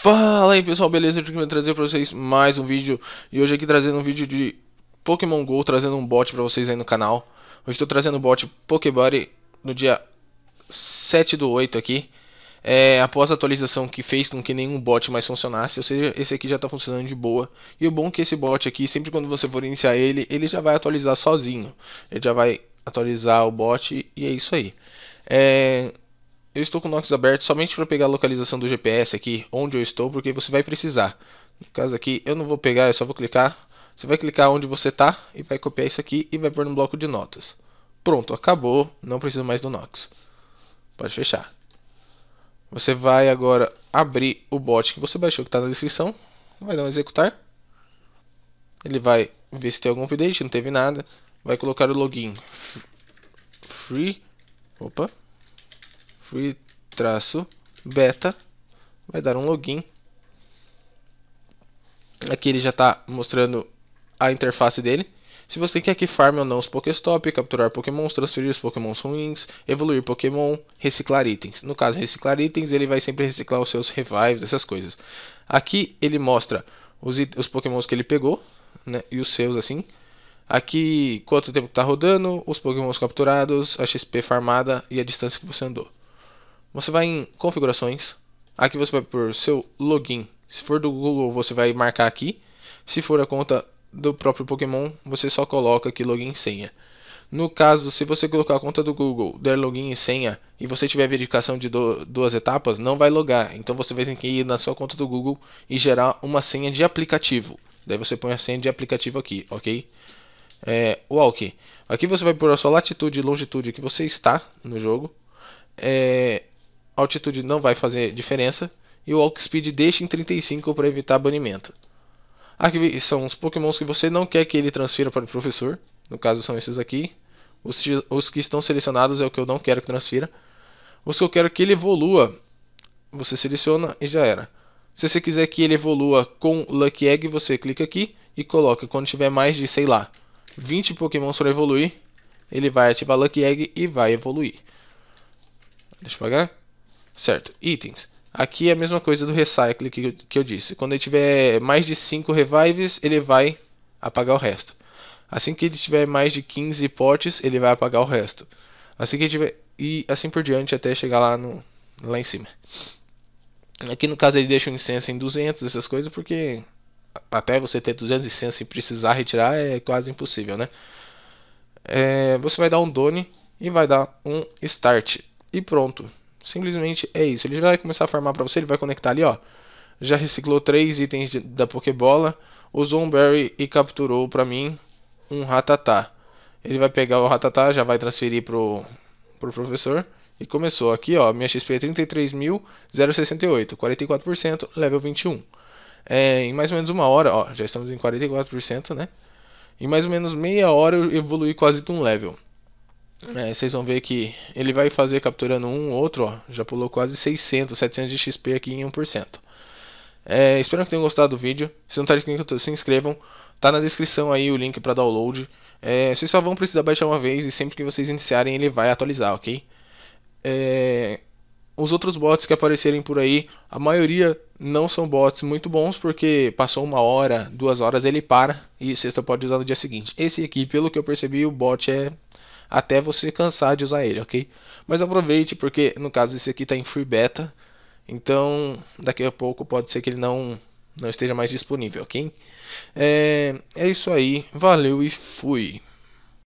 Fala aí pessoal, beleza? Eu vim trazer para vocês mais um vídeo e hoje aqui trazendo um vídeo de Pokémon GO, trazendo um bot para vocês aí no canal. Hoje estou trazendo o bot Pokébody no dia 7 do 8 aqui, é, após a atualização que fez com que nenhum bot mais funcionasse, ou seja, esse aqui já está funcionando de boa. E o bom é que esse bot aqui, sempre quando você for iniciar ele, ele já vai atualizar sozinho, ele já vai atualizar o bot e é isso aí. É, eu estou com o Nox aberto somente para pegar a localização do GPS aqui, onde eu estou, porque você vai precisar. No caso aqui, eu não vou pegar, eu só vou clicar. Você vai clicar onde você está e vai copiar isso aqui e vai pôr no bloco de notas. Pronto, acabou, não precisa mais do Nox. Pode fechar. Você vai agora abrir o bot que você baixou que está na descrição. Vai dar um executar. Ele vai ver se tem algum update, não teve nada. Vai colocar o login free. Opa, free traço beta, vai dar um login. Aqui ele já está mostrando a interface dele. Se você quer que farme ou não os Pokéstop, capturar Pokémons, transferir os Pokémons ruins, evoluir Pokémon, reciclar itens. No caso, reciclar itens, ele vai sempre reciclar os seus revives, essas coisas. Aqui ele mostra os, os Pokémons que ele pegou, né, e os seus assim. Aqui, quanto tempo está rodando, os Pokémons capturados, a XP farmada e a distância que você andou. Você vai em configurações. Aqui você vai por seu login. Se for do Google, você vai marcar aqui. Se for a conta do próprio Pokémon, você só coloca aqui login e senha. No caso, se você colocar a conta do Google, der login e senha, e você tiver verificação de do, duas etapas, não vai logar. Então você vai ter que ir na sua conta do Google e gerar uma senha de aplicativo. Daí você põe a senha de aplicativo aqui, ok? É, walk. Aqui você vai pôr a sua latitude e longitude que você está no jogo. É, a altitude não vai fazer diferença e o Walk Speed deixa em 35 para evitar banimento. Aqui são os pokémons que você não quer que ele transfira para o professor, no caso são esses aqui. Os, os que estão selecionados é o que eu não quero que transfira. Os que eu quero que ele evolua, você seleciona e já era. Se você quiser que ele evolua com Lucky Egg, você clica aqui e coloca quando tiver mais de, sei lá, 20 pokémons para evoluir, ele vai ativar Lucky Egg e vai evoluir. Deixa eu apagar. Certo, itens. Aqui é a mesma coisa do recycle que, que eu disse. Quando ele tiver mais de 5 revives, ele vai apagar o resto. Assim que ele tiver mais de 15 potes, ele vai apagar o resto. Assim que tiver e assim por diante até chegar lá no lá em cima. Aqui no caso eles deixam incenso em 200, essas coisas, porque até você ter 200 incenso e precisar retirar é quase impossível, né? É, você vai dar um done e vai dar um start e pronto. Simplesmente é isso. Ele vai começar a farmar para você, ele vai conectar ali, ó. Já reciclou três itens de, da Pokébola, usou um Berry e capturou para mim um Ratatá. Ele vai pegar o Ratatá, já vai transferir pro, pro professor. E começou aqui, ó, minha XP é 33.068, 44%, level 21. É, em mais ou menos uma hora, ó, já estamos em 44%, né? Em mais ou menos meia hora eu evolui quase de um level. É, vocês vão ver que ele vai fazer capturando um outro, ó, já pulou quase 600, 700 de XP aqui em 1%. É, espero que tenham gostado do vídeo. Se não tá inscrito, se inscrevam. Tá na descrição aí o link para download. É, vocês só vão precisar baixar uma vez e sempre que vocês iniciarem ele vai atualizar, ok? É, os outros bots que aparecerem por aí, a maioria não são bots muito bons porque passou uma hora, duas horas ele para e você só pode usar no dia seguinte. Esse aqui, pelo que eu percebi, o bot é até você cansar de usar ele, ok? Mas aproveite porque no caso esse aqui está em free beta, então daqui a pouco pode ser que ele não não esteja mais disponível, ok? É, é isso aí, valeu e fui.